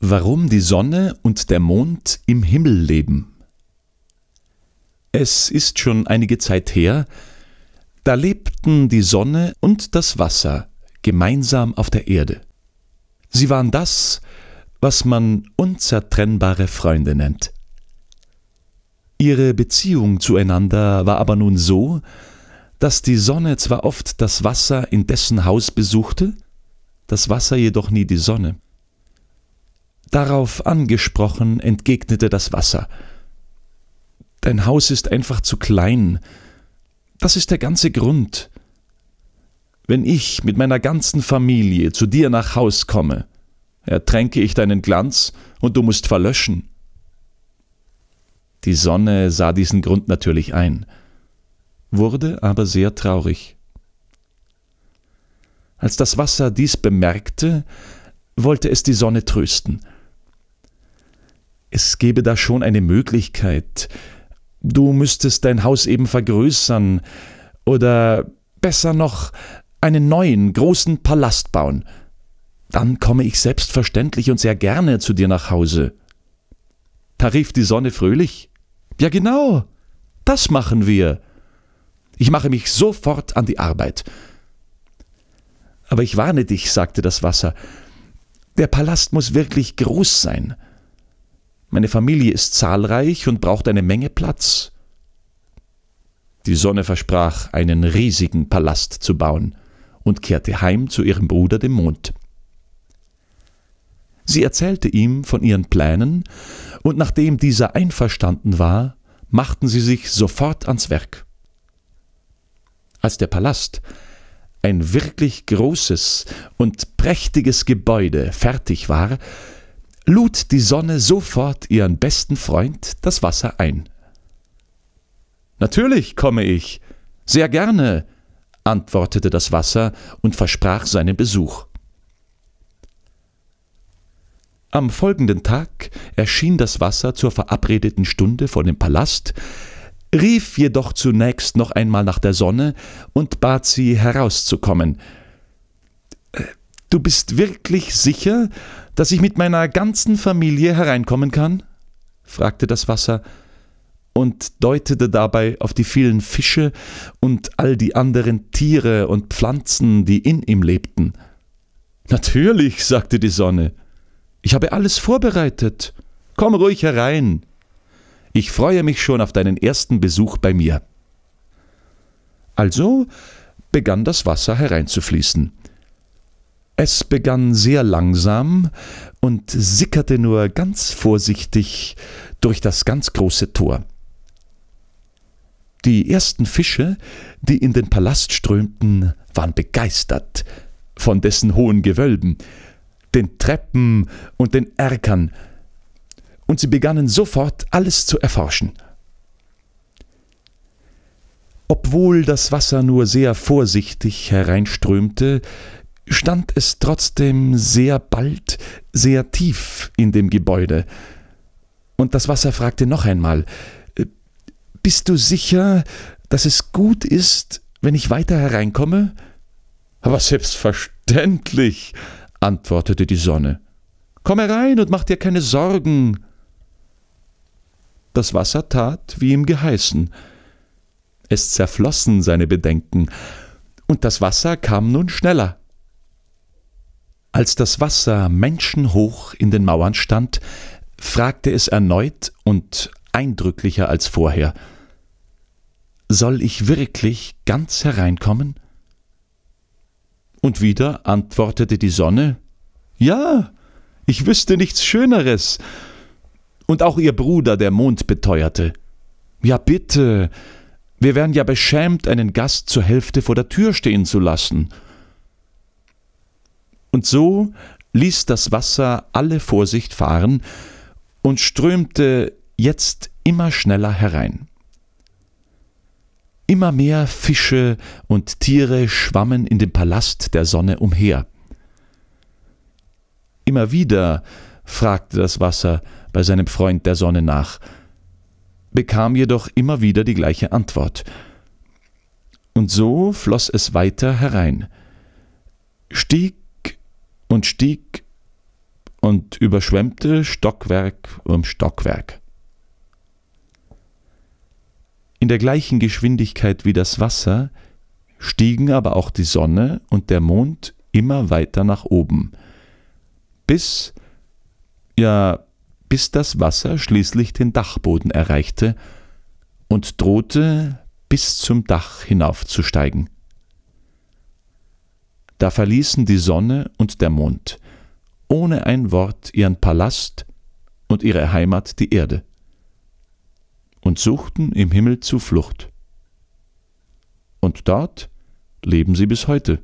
Warum die Sonne und der Mond im Himmel leben. Es ist schon einige Zeit her, da lebten die Sonne und das Wasser gemeinsam auf der Erde. Sie waren das, was man unzertrennbare Freunde nennt. Ihre Beziehung zueinander war aber nun so, dass die Sonne zwar oft das Wasser in dessen Haus besuchte, das Wasser jedoch nie die Sonne. Darauf angesprochen entgegnete das Wasser Dein Haus ist einfach zu klein, das ist der ganze Grund. Wenn ich mit meiner ganzen Familie zu dir nach Haus komme, ertränke ich deinen Glanz und du musst verlöschen. Die Sonne sah diesen Grund natürlich ein, wurde aber sehr traurig. Als das Wasser dies bemerkte, wollte es die Sonne trösten – es gäbe da schon eine Möglichkeit. Du müsstest dein Haus eben vergrößern oder besser noch einen neuen, großen Palast bauen. Dann komme ich selbstverständlich und sehr gerne zu dir nach Hause. Da rief die Sonne fröhlich. Ja genau, das machen wir. Ich mache mich sofort an die Arbeit. Aber ich warne dich, sagte das Wasser, der Palast muss wirklich groß sein. Meine Familie ist zahlreich und braucht eine Menge Platz. Die Sonne versprach, einen riesigen Palast zu bauen und kehrte heim zu ihrem Bruder dem Mond. Sie erzählte ihm von ihren Plänen, und nachdem dieser einverstanden war, machten sie sich sofort ans Werk. Als der Palast, ein wirklich großes und prächtiges Gebäude, fertig war, lud die Sonne sofort ihren besten Freund das Wasser ein. Natürlich komme ich, sehr gerne, antwortete das Wasser und versprach seinen Besuch. Am folgenden Tag erschien das Wasser zur verabredeten Stunde vor dem Palast, rief jedoch zunächst noch einmal nach der Sonne und bat sie herauszukommen. Äh, du bist wirklich sicher, dass ich mit meiner ganzen Familie hereinkommen kann? fragte das Wasser und deutete dabei auf die vielen Fische und all die anderen Tiere und Pflanzen, die in ihm lebten. Natürlich, sagte die Sonne, ich habe alles vorbereitet. Komm ruhig herein. Ich freue mich schon auf deinen ersten Besuch bei mir. Also begann das Wasser hereinzufließen. Es begann sehr langsam und sickerte nur ganz vorsichtig durch das ganz große Tor. Die ersten Fische, die in den Palast strömten, waren begeistert von dessen hohen Gewölben, den Treppen und den Erkern, und sie begannen sofort alles zu erforschen. Obwohl das Wasser nur sehr vorsichtig hereinströmte, stand es trotzdem sehr bald sehr tief in dem Gebäude. Und das Wasser fragte noch einmal, äh, bist du sicher, dass es gut ist, wenn ich weiter hereinkomme? Aber selbstverständlich, antwortete die Sonne. Komm herein und mach dir keine Sorgen. Das Wasser tat, wie ihm geheißen. Es zerflossen seine Bedenken, und das Wasser kam nun schneller. Als das Wasser menschenhoch in den Mauern stand, fragte es erneut und eindrücklicher als vorher Soll ich wirklich ganz hereinkommen? Und wieder antwortete die Sonne Ja, ich wüsste nichts Schöneres. Und auch ihr Bruder, der Mond, beteuerte Ja bitte, wir wären ja beschämt, einen Gast zur Hälfte vor der Tür stehen zu lassen. Und so ließ das Wasser alle Vorsicht fahren und strömte jetzt immer schneller herein. Immer mehr Fische und Tiere schwammen in dem Palast der Sonne umher. Immer wieder fragte das Wasser bei seinem Freund der Sonne nach, bekam jedoch immer wieder die gleiche Antwort. Und so floss es weiter herein, stieg und stieg und überschwemmte Stockwerk um Stockwerk. In der gleichen Geschwindigkeit wie das Wasser stiegen aber auch die Sonne und der Mond immer weiter nach oben, bis, ja, bis das Wasser schließlich den Dachboden erreichte und drohte bis zum Dach hinaufzusteigen da verließen die Sonne und der Mond, ohne ein Wort ihren Palast und ihre Heimat die Erde, und suchten im Himmel Zuflucht. Und dort leben sie bis heute.